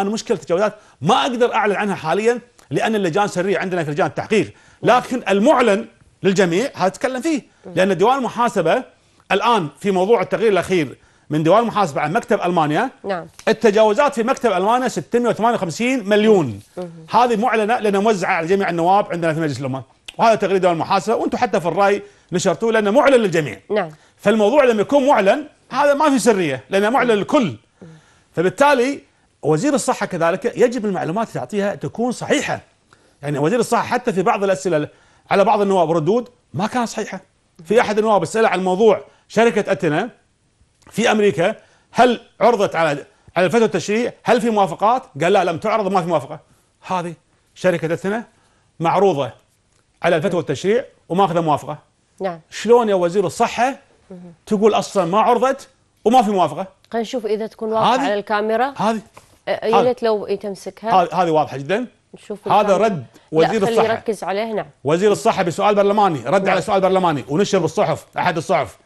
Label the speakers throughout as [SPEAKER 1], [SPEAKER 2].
[SPEAKER 1] انا مشكله التجاوزات ما اقدر اعلن عنها حاليا لان اللجان سريه عندنا في لجان التحقيق لكن المعلن للجميع هتكلم فيه طيب. لان ديوان المحاسبه الان في موضوع التقرير الاخير من ديوان المحاسبه عن مكتب المانيا نعم التجاوزات في مكتب المانيا 658 مليون هذه معلنه لان موزعه على جميع النواب عندنا في مجلس الامه وهذا تقرير ديوان المحاسبه وانتم حتى في الراي نشرتوه لانه معلن للجميع نعم فالموضوع لما يكون معلن هذا ما في سريه لانه معلن للكل فبالتالي وزير الصحة كذلك يجب المعلومات اللي تعطيها تكون صحيحة يعني وزير الصحة حتى في بعض الأسئلة على بعض النواب ردود ما كانت صحيحة في أحد النواب سأل عن موضوع شركة أتنا في أمريكا هل عرضت على على الفتوى التشريع هل في موافقات؟ قال لا لم تعرض ما في موافقة هذه شركة أتنا معروضة على الفتوى نعم. التشريع وماخذة موافقة نعم شلون يا وزير الصحة تقول أصلا ما عرضت وما في موافقة
[SPEAKER 2] خلينا نشوف إذا تكون واضحة على الكاميرا هذه يا ريت لو تمسكها
[SPEAKER 1] هذه واضحه جدا نشوف هذا رد وزير الصحه يركز عليه نعم وزير الصحه بسؤال برلماني رد نعم. على سؤال برلماني ونشر بالصحف احد الصحف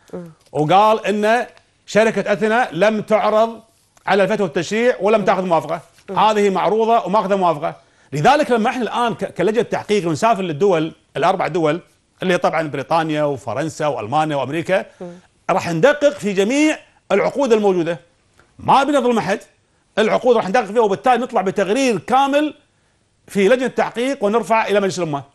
[SPEAKER 1] وقال ان شركه اثنا لم تعرض على الفتوى التشريع ولم تاخذ موافقه هذه معروضه وماخذه موافقه لذلك لما احنا الان كلجنه تحقيق ونسافر للدول الاربع دول اللي هي طبعا بريطانيا وفرنسا والمانيا وامريكا راح ندقق في جميع العقود الموجوده ما بنظلم احد العقود راح ندقق فيها وبالتالي نطلع بتقرير كامل في لجنه التحقيق ونرفع الى مجلس الامه